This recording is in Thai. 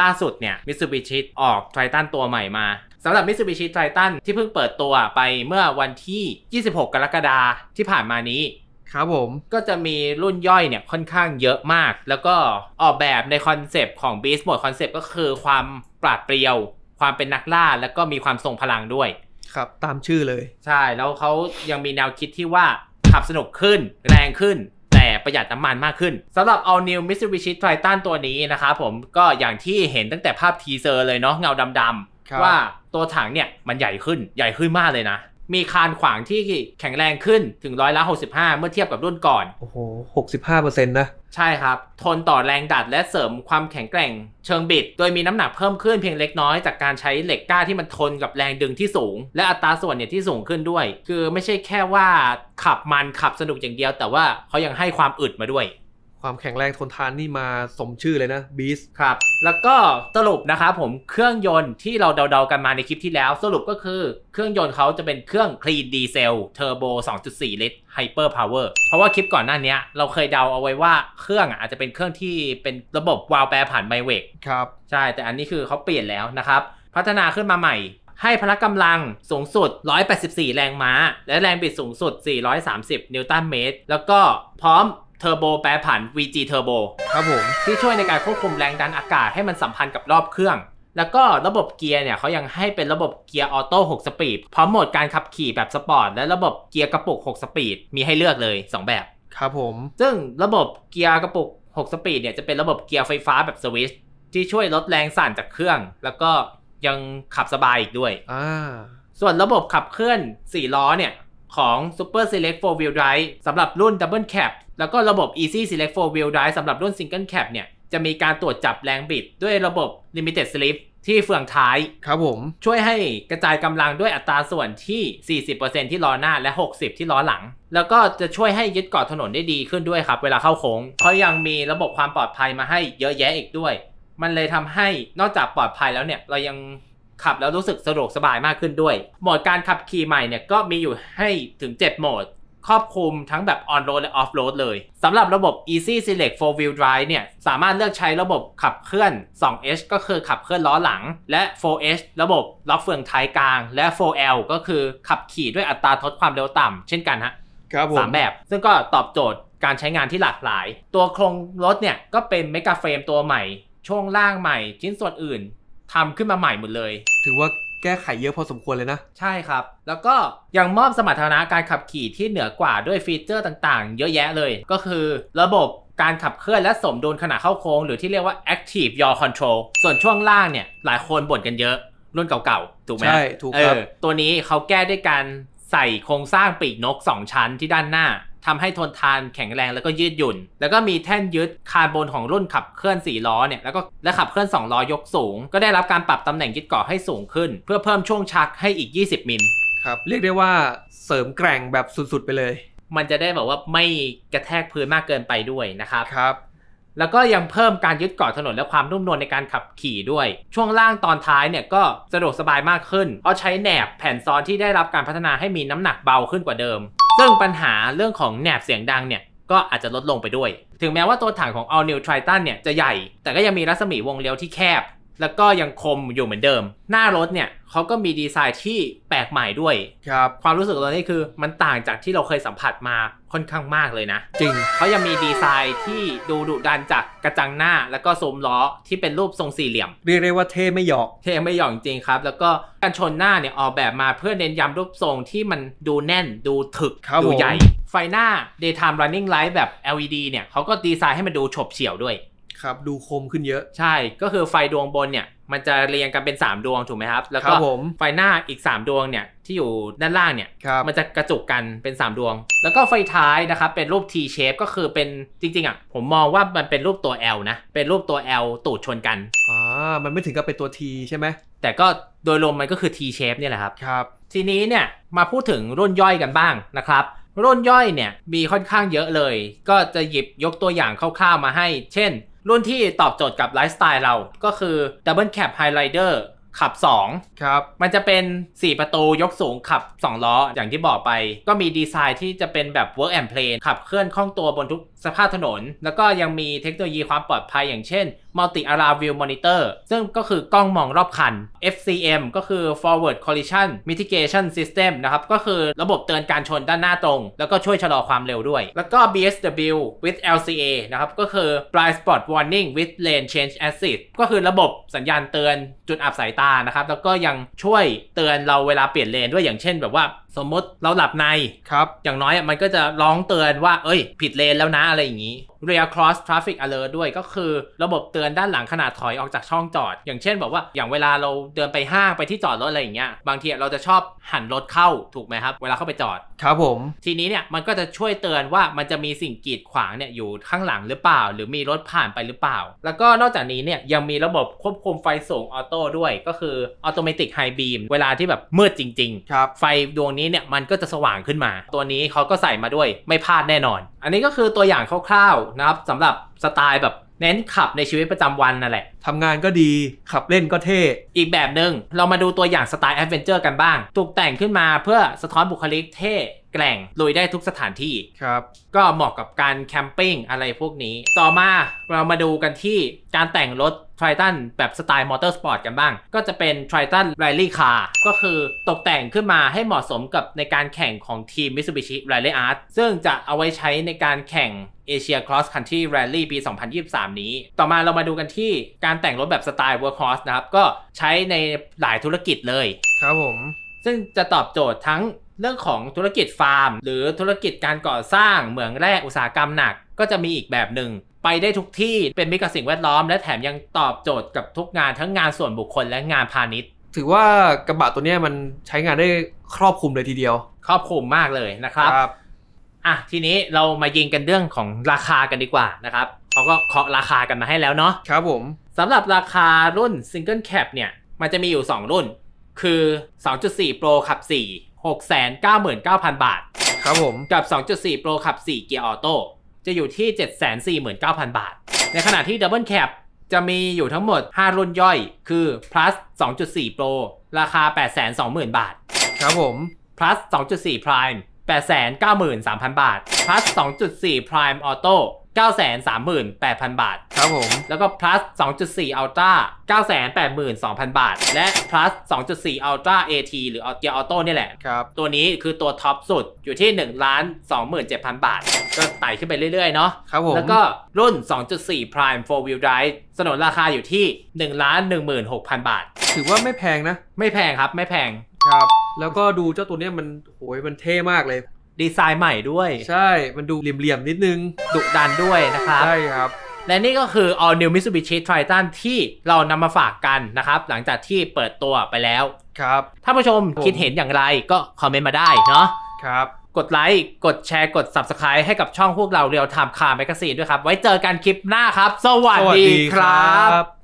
ล่าสุดเนี่ยมิสูบิชิออกไททันตัวใหม่มาสำหรับ Mitsubishi Triton ที่เพิ่งเปิดตัวไปเมื่อวันที่ 26 กรกฎาที่ผ่านมานี้ ครับผมก็จะมีรุ่นย่อยเนี่ยค่อนข้างเยอะมาก แล้วก็ออกแบบในคอนเซปต์ของ Beast Mode คอนเซปต์ก็คือความปราดเปรียว ความเป็นนักล่าแล้วก็มีความทรงพลังด้วย ครับ ตามชื่อเลย ใช่แล้วเขายังมีแนวคิดที่ว่าขับสนุกขึ้นแรงขึ้นแต่ประหยัดน้ำมันมากขึ้นสำหรับ All New Mitsubishi Triton ตัวนี้นะครับผมก็อย่างที่เห็นตั้งแต่ภาพทีเซอร์เลยเนาะเงาดำๆว่าตัวถังเนี่ยมันใหญ่ขึ้นใหญ่ขึ้นมากเลยนะมีคานขวางที่แข็งแรงขึ้นถึงร้อยละ65 เมื่อเทียบกับรุ่นก่อน โอ้โห 65เปอร์เซ็นต์นะ ใช่ครับ ทนต่อแรงดัดและเสริมความแข็งแกร่งเชิงบิดโดยมีน้ำหนักเพิ่มขึ้นเพียงเล็กน้อยจากการใช้เหล็กกล้าที่มันทนกับแรงดึงที่สูง และอัตราส่วนเนี่ยที่สูงขึ้นด้วย คือไม่ใช่แค่ว่าขับมันขับสนุกอย่างเดียวแต่ว่าเขายังให้ความอึดมาด้วยความแข็งแรงทนทานนี่มาสมชื่อเลยนะบีสครับ แล้วก็สรุปนะครับผมเครื่องยนต์ที่เราเดาๆ กันมาในคลิปที่แล้ว สรุปก็คือ เครื่องยนต์เขาจะเป็นเครื่องคลีนดีเซลเทอร์โบ 2.4ลิตรไฮเปอร์พาวเวอร์เพราะว่าคลิปก่อนหน้านี้ เราเคยเดาเอาไว้ว่า เครื่องอาจจะเป็นเครื่องที่เป็นระบบวาล์วแปรผันไมเวกครับ ใช่ แต่อันนี้คือเขาเปลี่ยนแล้วนะครับพัฒนาขึ้นมาใหม่ ให้พละกำลังสูงสุด 184 แรงม้า และแรงบิดสูงสุด 430 นิวตันเมตร แล้วก็พร้อมทอร์โบแปรผัน VG Turbo ครับผมที่ช่วยในการควบคุมแรงดันอากาศให้มันสัมพันธ์กับรอบเครื่อง แล้วก็ระบบเกียร์เนี่ยเขายังให้เป็นระบบเกียร์ออโต้6สปีดพร้อมโหมดการขับขี่แบบสปอร์ตและระบบเกียร์กระปุก 6 สปีดมีให้เลือกเลย 2 แบบ ครับผม ซึ่งระบบเกียร์กระปุก 6 สปีดเนี่ยจะเป็นระบบเกียร์ไฟฟ้าแบบสวิตช์ที่ช่วยลดแรงสั่นจากเครื่อง แล้วก็ยังขับสบายอีกด้วยอ่าส่วนระบบขับเคลื่อน4ล้อเนี่ยของ Super Select 4 Wheel Drive สำหรับรุ่น Double Cab แล้วก็ระบบ Easy Select 4 Wheel Drive สำหรับรุ่น Single Cab เนี่ยจะมีการตรวจจับแรงบิดด้วยระบบ Limited Slip ที่เฟืองท้าย ครับผม ช่วยให้กระจายกำลังด้วยอัตราส่วนที่ 40%ที่ล้อหน้าและ 60 ที่ล้อหลัง แล้วก็จะช่วยให้ยึดเกาะถนนได้ดีขึ้นด้วยครับเวลาเข้าโค้งเขายังมีระบบความปลอดภัยมาให้เยอะแยะอีกด้วย มันเลยทำให้นอกจากปลอดภัยแล้วเนี่ยเรายังขับแล้วรู้สึกสะดวกสบายมากขึ้นด้วยโหมดการขับขี่ใหม่เนี่ยก็มีอยู่ให้ถึง7โหมดครอบคลุมทั้งแบบ on road และ off road เลยสำหรับระบบ easy select four wheel drive เนี่ย สามารถเลือกใช้ระบบขับเคลื่อน 2h ก็คือขับเคลื่อนล้อหลัง และ 4h ระบบล็อกเฟืองท้ายกลาง และ 4l ก็คือขับขี่ด้วยอัตราทดความเร็วต่ำเช่นกันฮะครับสามแบบซึ่งก็ตอบโจทย์การใช้งานที่หลากหลาย ตัวโครงรถเนี่ยก็เป็นเมกะเฟรมตัวใหม่ ช่วงล่างใหม่ชิ้นส่วนอื่นทำขึ้นมาใหม่หมดเลยถือว่าแก้ไขเยอะพอสมควรเลยนะ ใช่ครับ แล้วก็ยังมอบสมรรถนะ การขับขี่ที่เหนือกว่าด้วยฟีเจอร์ต่างๆ เยอะแยะเลย ก็คือ ระบบการขับเคลื่อนและสมดุลขณะเข้าโค้งหรือที่เรียกว่า active yaw control ส่วนช่วงล่างเนี่ย หลายคนบ่นกันเยอะ รุ่นเก่าๆ ถูกไหมใช่ ถูกครับ ตัวนี้เขาแก้ด้วยการใส่โครงสร้างปีกนก 2 ชั้นที่ด้านหน้าทำให้ทนทานแข็งแรงแล้วก็ยืดหยุ่น แล้วก็มีแท่นยึดคาร์บอนของรุ่นขับเคลื่อน 4 ล้อเนี่ย แล้วก็และขับเคลื่อน 2ล้อยกสูง ก็ได้รับการปรับตำแหน่งยึดเกาะให้สูงขึ้น เพื่อเพิ่มช่วงชักให้อีก 20 มิลครับ เรียกได้ว่าเสริมแกร่งแบบสุด ๆ ไปเลย มันจะได้แบบว่าไม่กระแทกพื้นมากเกินไปด้วยนะครับครับแล้วก็ยังเพิ่มการยึดเกาะถนนและความนุ่มนวลในการขับขี่ด้วย ช่วงล่างตอนท้ายเนี่ยก็สะดวกสบายมากขึ้น เอาใช้แหนบแผ่นซ้อนที่ได้รับการพัฒนาให้มีน้ำหนักเบาขึ้นกว่าเดิม ซึ่งปัญหาเรื่องของแหนบเสียงดังเนี่ยก็อาจจะลดลงไปด้วย ถึงแม้ว่าตัวถังของ All New Triton เนี่ยจะใหญ่ แต่ก็ยังมีรัศมีวงเลี้ยวที่แคบแล้วก็ยังคมอยู่เหมือนเดิม หน้ารถเนี่ยเขาก็มีดีไซน์ที่แปลกใหม่ด้วยครับความรู้สึกตอนนี้คือ มันต่างจากที่เราเคยสัมผัสมาค่อนข้างมากเลยนะจริงเขายังมีดีไซน์ที่ดูดุดันจากกระจังหน้าแล้วก็ซุ้มล้อที่เป็นรูปทรงสี่เหลี่ยมเรียกได้ว่าเท่ไม่หยอก เท่ไม่หยอกจริงครับ แล้วก็การชนหน้าเนี่ยออกแบบมาเพื่อเน้นย้ำรูปทรงที่มันดูแน่น ดูถึกดูใหญ่ไฟหน้า daytime running light แบบ LED เนี่ยเขาก็ดีไซน์ให้มันดูฉบเฉี่ยวด้วยครับดูคมขึ้นเยอะใช่ ก็คือไฟดวงบนเนี่ยมันจะเรียงกันเป็น 3 ดวงถูกไหมครับแล้วก็ไฟหน้าอีก 3 ดวงเนี่ย ที่อยู่ด้านล่างเนี่ยมันจะกระจุกกันเป็น 3 ดวง แล้วก็ไฟท้ายนะครับเป็นรูป T shape ก็คือเป็นจริงๆอ่ะผมมองว่ามันเป็นรูปตัว L นะเป็นรูปตัว L ตูดชนกันอ่ามันไม่ถึงกับเป็นตัว T ใช่ไหมแต่ก็โดยรวมมันก็คือ T shape เนี่ยแหละครับครับ ทีนี้เนี่ยมาพูดถึงรุ่นย่อยกันบ้างนะครับรุ่นย่อยเนี่ยมีค่อนข้างเยอะเลย ก็จะหยิบยกตัวอย่างคร่าวๆมาให้เช่นรุ่นที่ตอบโจทย์กับไลฟ์สไตล์เราก็คือ Double Cap High l i t e r ขับ 2 ครับ มันจะเป็น 4 ประตูยกสูงขับ 2 ล้อ อย่างที่บอกไป ก็มีดีไซน์ที่จะเป็นแบบ work and play ขับเคลื่อนคล่องตัวบนทุกสภาพถนน แล้วก็ยังมีเทคโนโลยีความปลอดภัย อย่างเช่น multi area view monitor ซึ่งก็คือกล้องมองรอบคัน FCM ก็คือ forward collision mitigation system นะครับ ก็คือระบบเตือนการชนด้านหน้าตรงแล้วก็ช่วยชะลอความเร็วด้วย แล้วก็ BSW with LCA นะครับก็คือ blind spot warning with lane change assist ก็คือระบบสัญญาณเตือนจุดอับสายตาานะครับ แล้วก็ยังช่วยเตือนเราเวลาเปลี่ยนเลนด้วย อย่างเช่นแบบว่าสมมติเราหลับในครับ อย่างน้อยมันก็จะร้องเตือนว่า เอ้ยผิดเลนแล้วนะอะไรอย่างนี้ rear cross traffic alert ด้วยก็คือระบบเตือนด้านหลังขนาดถอยออกจากช่องจอด อย่างเช่นบอกว่า อย่างเวลาเราเดินไปห้างไปที่จอดรถอะไรอย่างเงี้ย บางทีเราจะชอบหันรถเข้าถูกไหมครับ เวลาเข้าไปจอด ครับผม ทีนี้เนี่ย มันก็จะช่วยเตือนว่ามันจะมีสิ่งกีดขวางเนี่ยอยู่ข้างหลังหรือเปล่า หรือมีรถผ่านไปหรือเปล่า แล้วก็นอกจากนี้เนี่ยยังมีระบบควบคุมไฟสูงออโต้ด้วย ก็คือออโตเมติกไฮบีมเวลาที่แบบมืดจริงๆครับไฟดวงนี้เนี่ยมันก็จะสว่างขึ้นมา ตัวนี้เขาก็ใส่มาด้วยไม่พลาดแน่นอน อันนี้ก็คือตัวอย่างคร่าวนะครับสำหรับสไตล์แบบเน้นขับในชีวิตประจำวันนั่นแหละทำงานก็ดีขับเล่นก็เท่ อีกแบบหนึง่งเรามาดูตัวอย่างสไตล์แอดเวนเจอร์กันบ้าง ตกแต่งขึ้นมาเพื่อสะท้อนบุคลิกเท่แกล่งลุยได้ทุกสถานที่ ครับ ก็เหมาะกับการแคมปิ้งอะไรพวกนี้ ต่อมาเรามาดูกันที่การแต่งรถทริ t ันแบบสไตล์มอเตอร์สปอร์ตกันบ้าง ก็จะเป็นทริ t ันไรลี่คาร์ก็คือตกแต่งขึ้นมาให้เหมาะสมกับในการแข่งของทีม Mitsubishi Rally Art ซึ่งจะเอาไว้ใช้ในการแข่ง Asia Cross Country Rally ปี 2023 นี้ ต่อมาเรามาดูกันที่การการแต่งรถแบบสไตล์ workhorse นะครับ ก็ใช้ในหลายธุรกิจเลยครับผม ซึ่งจะตอบโจทย์ทั้งเรื่องของธุรกิจฟาร์ม หรือธุรกิจการก่อสร้างเหมืองแร่อุตสาหกรรมหนัก ก็จะมีอีกแบบหนึ่งไปได้ทุกที่เป็นมิตรกับสิ่งแวดล้อม และแถมยังตอบโจทย์กับทุกงานทั้งงานส่วนบุคคลและงานพาณิชย์ ถือว่ากระบะตัวนี้มันใช้งานได้ครอบคลุมเลยทีเดียว ครอบคลุมมากเลยนะครับรบอ่ะทีนี้เรามายิงกันเรื่องของราคากันดีกว่านะครับขาก็เคาะราคากันมาให้แล้วเนาะครับผมสำหรับราคารุ่น Single Cap เนี่ย มันจะมีอยู่ 2 รุ่น คือ 2.4 Pro ขับ 4 699,000 บาท ครับผม กับ 2.4 Pro ขับ4เกียร์ออโต้จะอยู่ที่ 749,000 บาท ในขณะที่ Double Cap จะมีอยู่ทั้งหมด 5 รุ่นย่อย คือ plus 2.4 Pro ราคา820,000 บาท ครับผม plus 2.4 Prime 893,000 บาท plus 2.4 Prime Auto 938,000 บาท ครับผม แล้วก็ plus 2.4 ultra 982,000 บาท และ plus 2.4 ultra AT หรือเกียร์ออโต้นี่แหละ ครับ ตัวนี้คือตัวท็อปสุดอยู่ที่1ล้าน27,000 บาท ก็ไต่ขึ้นไปเรื่อย ๆ เนาะครับผม แล้วก็รุ่น 2.4 prime 4 wheel drive สนนราคาอยู่ที่1ล้าน16,000 บาท ถือว่าไม่แพงนะ ไม่แพงครับไม่แพง ครับ แล้วก็ดูเจ้าตัวเนี้ยมันโ้ยมันเท่มากเลยดีไซน์ใหม่ด้วย ใช่ มันดูเหลี่ยมๆ นิดนึงดุดันด้วยนะครับ ใช่ครับ และนี่ก็คือ all new Mitsubishi Triton ที่เรานำมาฝากกันนะครับ หลังจากที่เปิดตัวไปแล้วครับ ถ้าผู้ชมคิดเห็นอย่างไรก็คอมเมนต์มาได้เนาะครับ กดไลค์กดแชร์กด Subscribe ให้กับช่องพวกเราเรียวไทม์คาร์แมกซีด้วยครับ ไว้เจอกันคลิปหน้าครับสวัสดีครับ